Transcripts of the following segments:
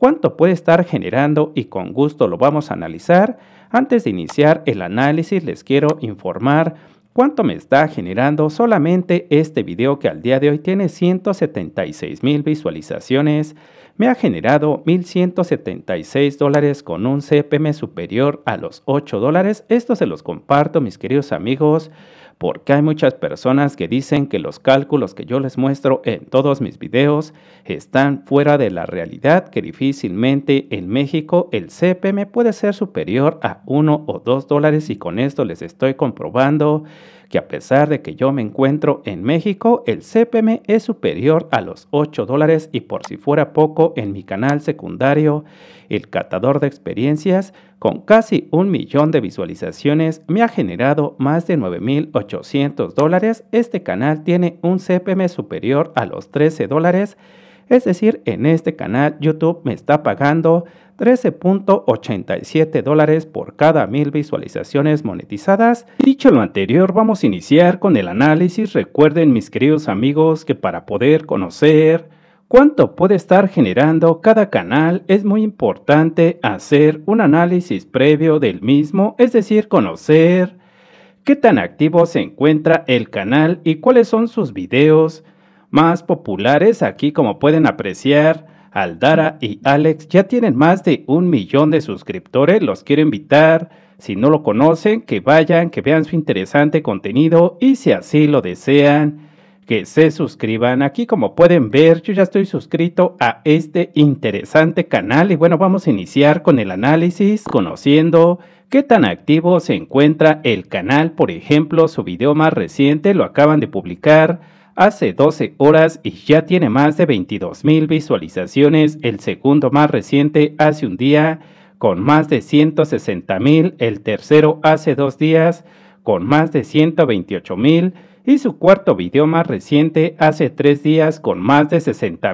cuánto puede estar generando y con gusto lo vamos a analizar. Antes de iniciar el análisis les quiero informar cuánto me está generando solamente este video que al día de hoy tiene 176 mil visualizaciones me ha generado 1.176 dólares con un CPM superior a los 8 dólares. Esto se los comparto, mis queridos amigos, porque hay muchas personas que dicen que los cálculos que yo les muestro en todos mis videos están fuera de la realidad, que difícilmente en México el CPM puede ser superior a 1 o 2 dólares y con esto les estoy comprobando que a pesar de que yo me encuentro en México, el CPM es superior a los 8 dólares y por si fuera poco, en mi canal secundario El Catador de Experiencias, con casi un millón de visualizaciones, me ha generado más de 9.800 dólares. Este canal tiene un CPM superior a los 13 dólares. Es decir, en este canal YouTube me está pagando 13.87 dólares por cada mil visualizaciones monetizadas. Dicho lo anterior, vamos a iniciar con el análisis. Recuerden mis queridos amigos que para poder conocer cuánto puede estar generando cada canal, es muy importante hacer un análisis previo del mismo, es decir, conocer qué tan activo se encuentra el canal y cuáles son sus videos más populares. Aquí, como pueden apreciar, Aldara y Alex ya tienen más de un millón de suscriptores. Los quiero invitar, si no lo conocen, que vayan, que vean su interesante contenido y si así lo desean que se suscriban aquí. Como pueden ver, yo ya estoy suscrito a este interesante canal y bueno, vamos a iniciar con el análisis conociendo qué tan activo se encuentra el canal. Por ejemplo, su video más reciente lo acaban de publicar hace 12 horas y ya tiene más de 22 mil visualizaciones. El segundo más reciente hace un día con más de 160 mil. El tercero hace dos días con más de 128 mil y su cuarto video más reciente hace tres días con más de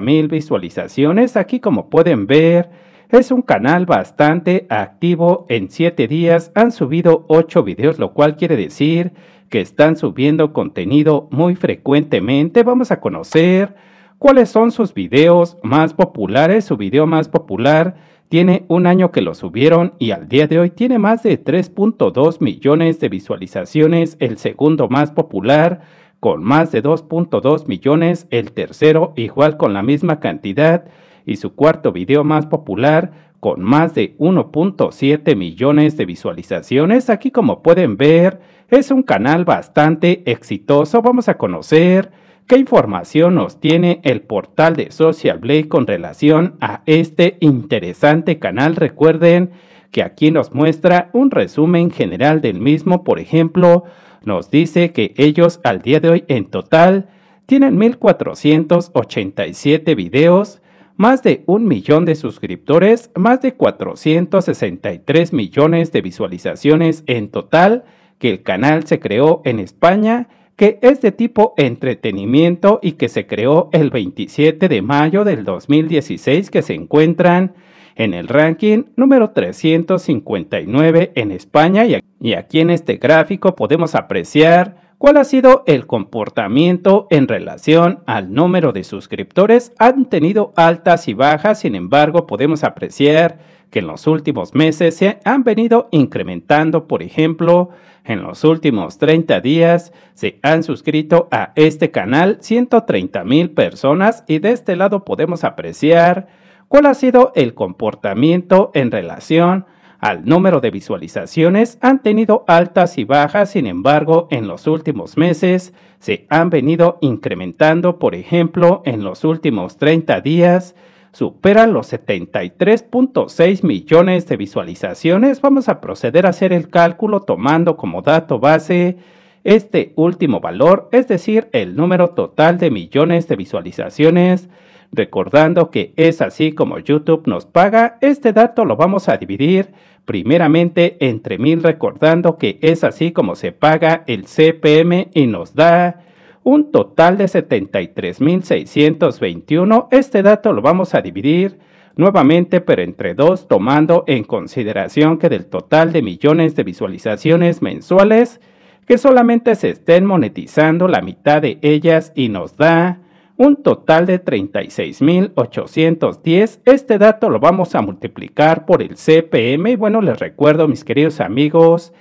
mil visualizaciones. Aquí como pueden ver es un canal bastante activo. En siete días han subido 8 videos, lo cual quiere decir que están subiendo contenido muy frecuentemente. Vamos a conocer cuáles son sus videos más populares. Su video más popular tiene un año que lo subieron y al día de hoy tiene más de 3.2 millones de visualizaciones, el segundo más popular, con más de 2.2 millones, el tercero igual con la misma cantidad y su cuarto video más popular con más de 1.7 millones de visualizaciones. Aquí como pueden ver es un canal bastante exitoso. Vamos a conocer ¿Qué información nos tiene el portal de Social Blade con relación a este interesante canal? Recuerden que aquí nos muestra un resumen general del mismo. Por ejemplo, nos dice que ellos al día de hoy en total tienen 1.487 videos, más de un millón de suscriptores, más de 463 millones de visualizaciones en total, que el canal se creó en España que es de tipo entretenimiento y que se creó el 27 de mayo del 2016 que se encuentran en el ranking número 359 en España y aquí en este gráfico podemos apreciar cuál ha sido el comportamiento en relación al número de suscriptores. Han tenido altas y bajas, sin embargo, podemos apreciar que en los últimos meses se han venido incrementando. Por ejemplo, en los últimos 30 días se han suscrito a este canal 130 mil personas y de este lado podemos apreciar cuál ha sido el comportamiento en relación al número de visualizaciones han tenido altas y bajas, sin embargo, en los últimos meses se han venido incrementando, por ejemplo, en los últimos 30 días superan los 73.6 millones de visualizaciones. Vamos a proceder a hacer el cálculo tomando como dato base este último valor, es decir, el número total de millones de visualizaciones Recordando que es así como YouTube nos paga, este dato lo vamos a dividir primeramente entre mil, recordando que es así como se paga el CPM y nos da un total de 73.621. Este dato lo vamos a dividir nuevamente, pero entre dos, tomando en consideración que del total de millones de visualizaciones mensuales, que solamente se estén monetizando la mitad de ellas y nos da un total de 36.810. Este dato lo vamos a multiplicar por el CPM y bueno, les recuerdo mis queridos amigos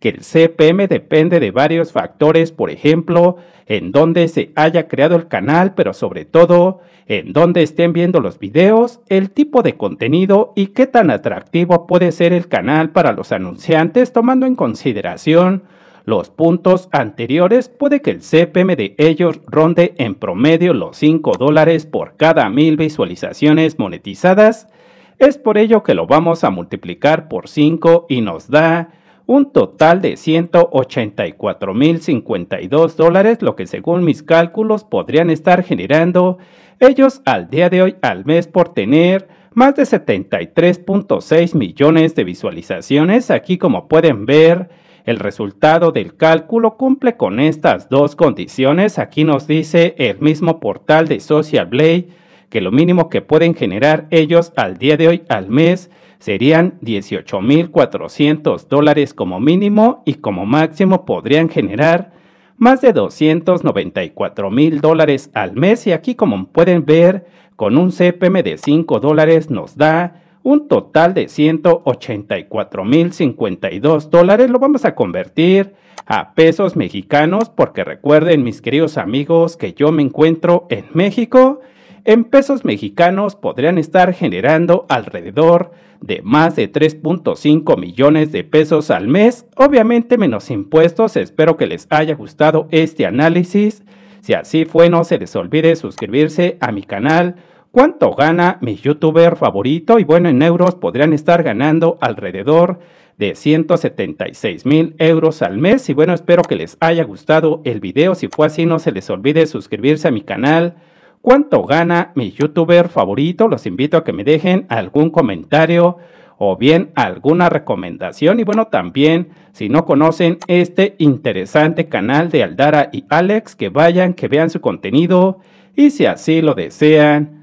que el CPM depende de varios factores, por ejemplo, en dónde se haya creado el canal, pero sobre todo en dónde estén viendo los videos, el tipo de contenido y qué tan atractivo puede ser el canal para los anunciantes, tomando en consideración los puntos anteriores puede que el CPM de ellos ronde en promedio los 5 dólares por cada mil visualizaciones monetizadas. Es por ello que lo vamos a multiplicar por 5 y nos da un total de 184.052 dólares, lo que según mis cálculos podrían estar generando ellos al día de hoy al mes por tener más de 73.6 millones de visualizaciones. Aquí como pueden ver, el resultado del cálculo cumple con estas dos condiciones. Aquí nos dice el mismo portal de Social Blade que lo mínimo que pueden generar ellos al día de hoy al mes serían 18.400 dólares como mínimo y como máximo podrían generar más de $294,000 dólares al mes y aquí como pueden ver con un CPM de 5 dólares nos da un total de 184.052 dólares. Lo vamos a convertir a pesos mexicanos porque recuerden mis queridos amigos que yo me encuentro en México. En pesos mexicanos podrían estar generando alrededor de más de 3.5 millones de pesos al mes, obviamente menos impuestos. Espero que les haya gustado este análisis. Si así fue, no se les olvide suscribirse a mi canal cuánto gana mi youtuber favorito y bueno, en euros podrían estar ganando alrededor de 176 mil euros al mes y bueno, espero que les haya gustado el video, si fue así no se les olvide suscribirse a mi canal. ¿Cuánto gana mi youtuber favorito? Los invito a que me dejen algún comentario o bien alguna recomendación. Y bueno, también si no conocen este interesante canal de Aldara y Alex, que vayan, que vean su contenido y si así lo desean,